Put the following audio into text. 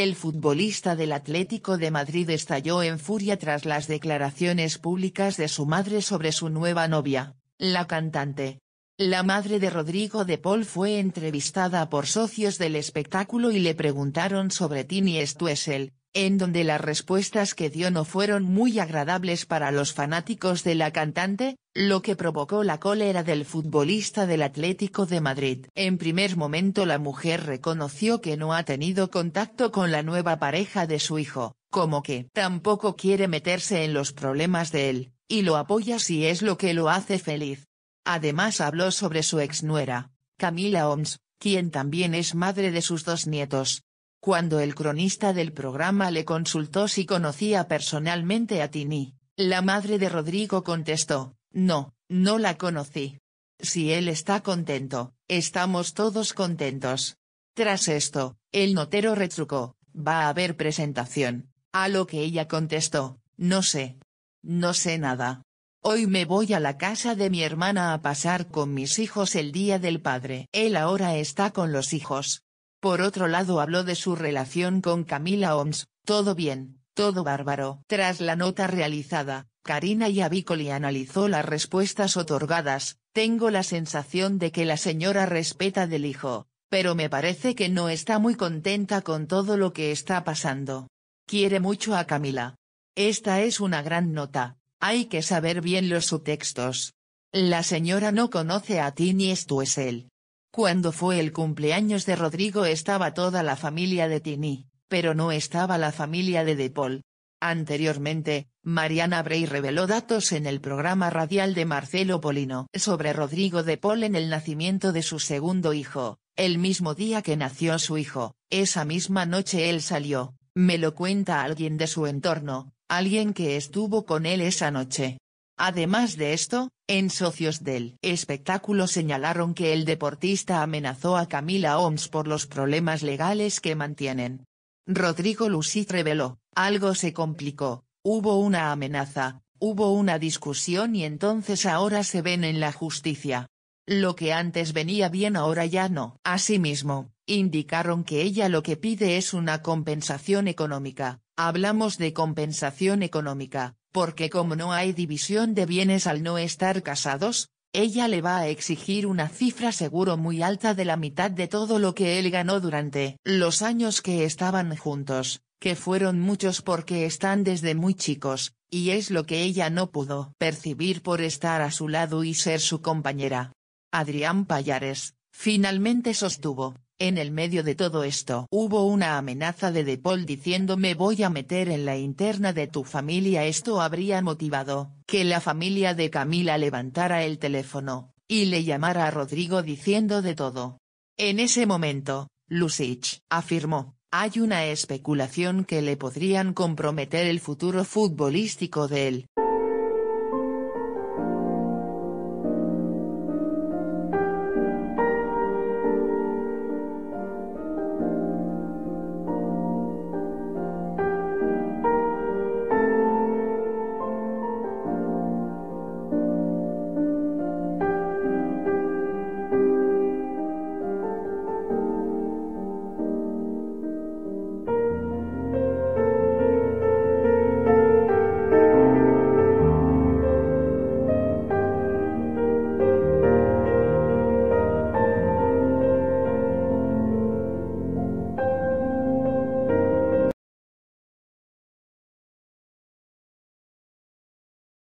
El futbolista del Atlético de Madrid estalló en furia tras las declaraciones públicas de su madre sobre su nueva novia, la cantante. La madre de Rodrigo de Paul fue entrevistada por socios del espectáculo y le preguntaron sobre Tini Stuesel en donde las respuestas que dio no fueron muy agradables para los fanáticos de la cantante, lo que provocó la cólera del futbolista del Atlético de Madrid. En primer momento la mujer reconoció que no ha tenido contacto con la nueva pareja de su hijo, como que tampoco quiere meterse en los problemas de él, y lo apoya si es lo que lo hace feliz. Además habló sobre su exnuera, Camila Oms, quien también es madre de sus dos nietos, cuando el cronista del programa le consultó si conocía personalmente a Tini, la madre de Rodrigo contestó, no, no la conocí. Si él está contento, estamos todos contentos. Tras esto, el notero retrucó, va a haber presentación, a lo que ella contestó, no sé. No sé nada. Hoy me voy a la casa de mi hermana a pasar con mis hijos el día del padre. Él ahora está con los hijos, por otro lado habló de su relación con Camila Oms, todo bien, todo bárbaro. Tras la nota realizada, Karina y avícoli analizó las respuestas otorgadas, tengo la sensación de que la señora respeta del hijo, pero me parece que no está muy contenta con todo lo que está pasando. Quiere mucho a Camila. Esta es una gran nota, hay que saber bien los subtextos. La señora no conoce a ti ni esto es él. Cuando fue el cumpleaños de Rodrigo estaba toda la familia de Tini, pero no estaba la familia de De Paul. Anteriormente, Mariana Bray reveló datos en el programa radial de Marcelo Polino sobre Rodrigo de Paul en el nacimiento de su segundo hijo, el mismo día que nació su hijo, esa misma noche él salió, me lo cuenta alguien de su entorno, alguien que estuvo con él esa noche. Además de esto, en socios del espectáculo señalaron que el deportista amenazó a Camila Oms por los problemas legales que mantienen. Rodrigo Lucid reveló, algo se complicó, hubo una amenaza, hubo una discusión y entonces ahora se ven en la justicia. Lo que antes venía bien ahora ya no. Asimismo, indicaron que ella lo que pide es una compensación económica, hablamos de compensación económica, porque como no hay división de bienes al no estar casados, ella le va a exigir una cifra seguro muy alta de la mitad de todo lo que él ganó durante los años que estaban juntos, que fueron muchos porque están desde muy chicos, y es lo que ella no pudo percibir por estar a su lado y ser su compañera. Adrián Payares, finalmente sostuvo, en el medio de todo esto hubo una amenaza de De Paul diciendo me voy a meter en la interna de tu familia esto habría motivado, que la familia de Camila levantara el teléfono, y le llamara a Rodrigo diciendo de todo. En ese momento, Lusich, afirmó, hay una especulación que le podrían comprometer el futuro futbolístico de él.